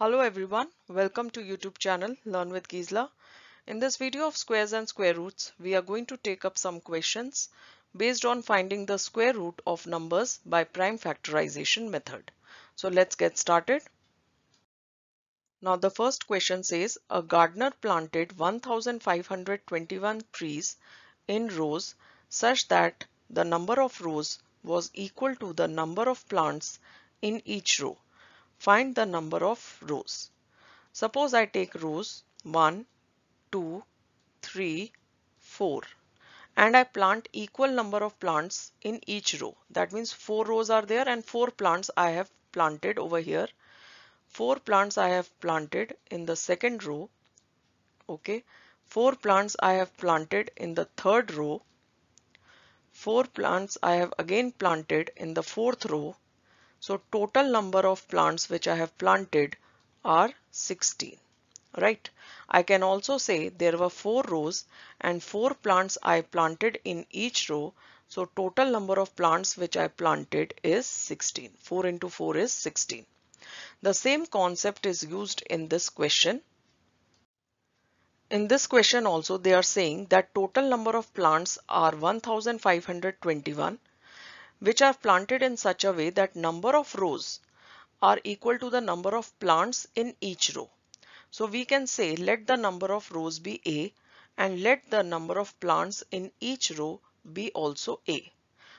Hello everyone, welcome to YouTube channel Learn with Gisela. In this video of squares and square roots, we are going to take up some questions based on finding the square root of numbers by prime factorization method. So let's get started. Now the first question says a gardener planted 1521 trees in rows such that the number of rows was equal to the number of plants in each row find the number of rows. Suppose I take rows 1, 2, 3, 4 and I plant equal number of plants in each row. That means 4 rows are there and 4 plants I have planted over here. 4 plants I have planted in the second row. Okay. 4 plants I have planted in the third row. 4 plants I have again planted in the fourth row so total number of plants which I have planted are 16, right? I can also say there were four rows and four plants I planted in each row. So total number of plants which I planted is 16. 4 into 4 is 16. The same concept is used in this question. In this question also they are saying that total number of plants are 1521 which are planted in such a way that number of rows are equal to the number of plants in each row. So we can say let the number of rows be A and let the number of plants in each row be also A.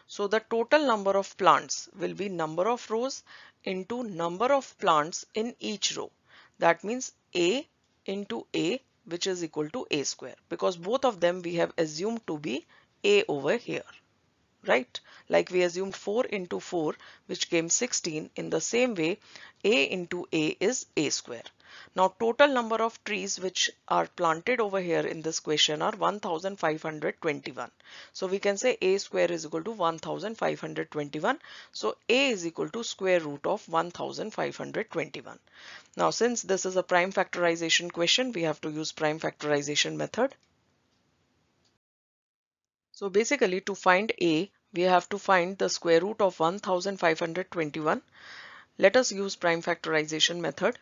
So the total number of plants will be number of rows into number of plants in each row. That means A into A which is equal to A square because both of them we have assumed to be A over here right? Like we assumed 4 into 4 which came 16 in the same way a into a is a square. Now total number of trees which are planted over here in this question are 1521. So we can say a square is equal to 1521. So a is equal to square root of 1521. Now since this is a prime factorization question we have to use prime factorization method. So basically to find a we have to find the square root of 1521. Let us use prime factorization method.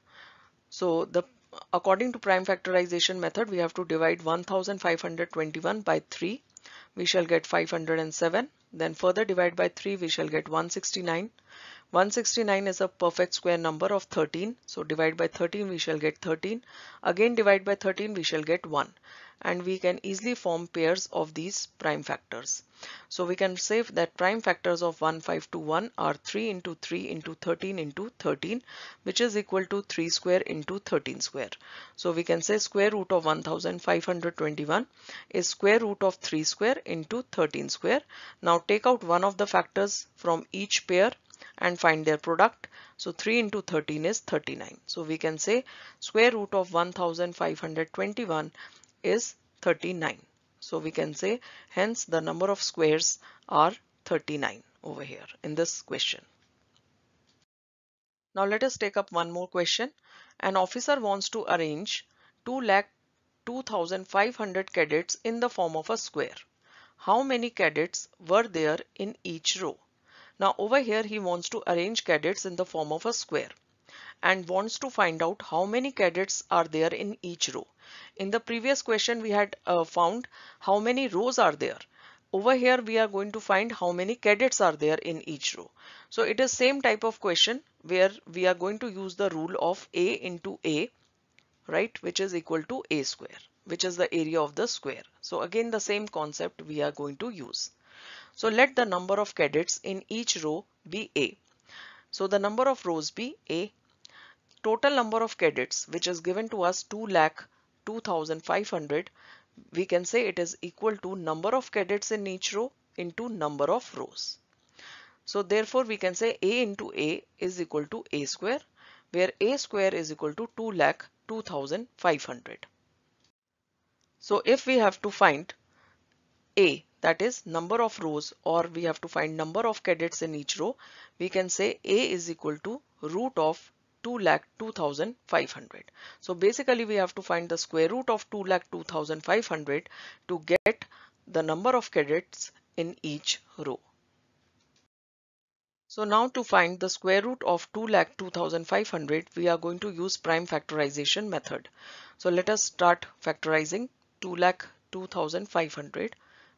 So the according to prime factorization method we have to divide 1521 by 3 we shall get 507 then further divide by 3 we shall get 169 169 is a perfect square number of 13. So divide by 13 we shall get 13. Again divide by 13 we shall get 1 and we can easily form pairs of these prime factors. So we can say that prime factors of 1, 5 to 1 are 3 into 3 into 13 into 13 which is equal to 3 square into 13 square. So we can say square root of 1521 is square root of 3 square into 13 square. Now take out one of the factors from each pair and find their product. So 3 into 13 is 39. So we can say square root of 1521 is 39. So we can say hence the number of squares are 39 over here in this question. Now let us take up one more question. An officer wants to arrange 2 lakh 2500 cadets in the form of a square. How many cadets were there in each row? Now over here he wants to arrange cadets in the form of a square and wants to find out how many cadets are there in each row. In the previous question we had uh, found how many rows are there. Over here we are going to find how many cadets are there in each row. So it is same type of question where we are going to use the rule of A into A right which is equal to A square which is the area of the square. So again the same concept we are going to use. So let the number of cadets in each row be A. So the number of rows be A. Total number of cadets which is given to us 2 lakh 2500 we can say it is equal to number of cadets in each row into number of rows. So therefore we can say A into A is equal to A square where A square is equal to 2 lakh 2500. So if we have to find A that is number of rows or we have to find number of cadets in each row we can say A is equal to root of 2 lakh 2500 so basically we have to find the square root of 2 lakh 2500 to get the number of cadets in each row so now to find the square root of 2 lakh 2500 we are going to use prime factorization method so let us start factorizing 2 lakh 2500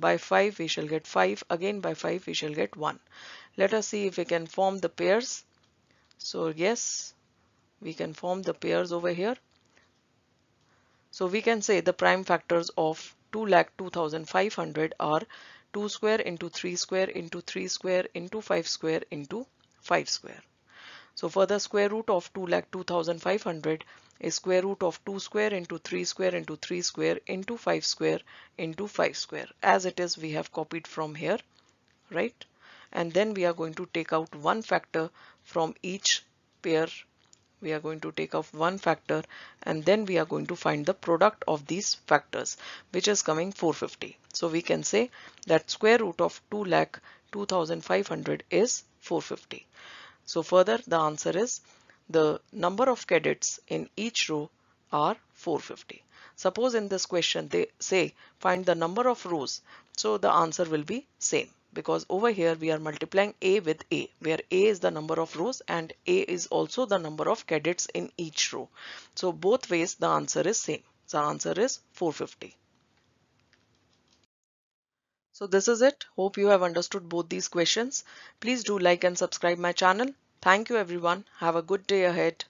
by 5 we shall get 5 again by 5 we shall get 1 let us see if we can form the pairs so yes we can form the pairs over here so we can say the prime factors of 2 lakh 2500 are 2 square into 3 square into 3 square into 5 square into 5 square so for the square root of 2 lakh 2500 is square root of 2 square into 3 square into 3 square into 5 square into 5 square as it is we have copied from here right and then we are going to take out one factor from each pair we are going to take off one factor and then we are going to find the product of these factors which is coming 450 so we can say that square root of 2 lakh 2500 is 450 so further the answer is the number of cadets in each row are 450. Suppose in this question they say find the number of rows. So the answer will be same because over here we are multiplying A with A where A is the number of rows and A is also the number of cadets in each row. So both ways the answer is same. The answer is 450. So this is it. Hope you have understood both these questions. Please do like and subscribe my channel. Thank you everyone. Have a good day ahead.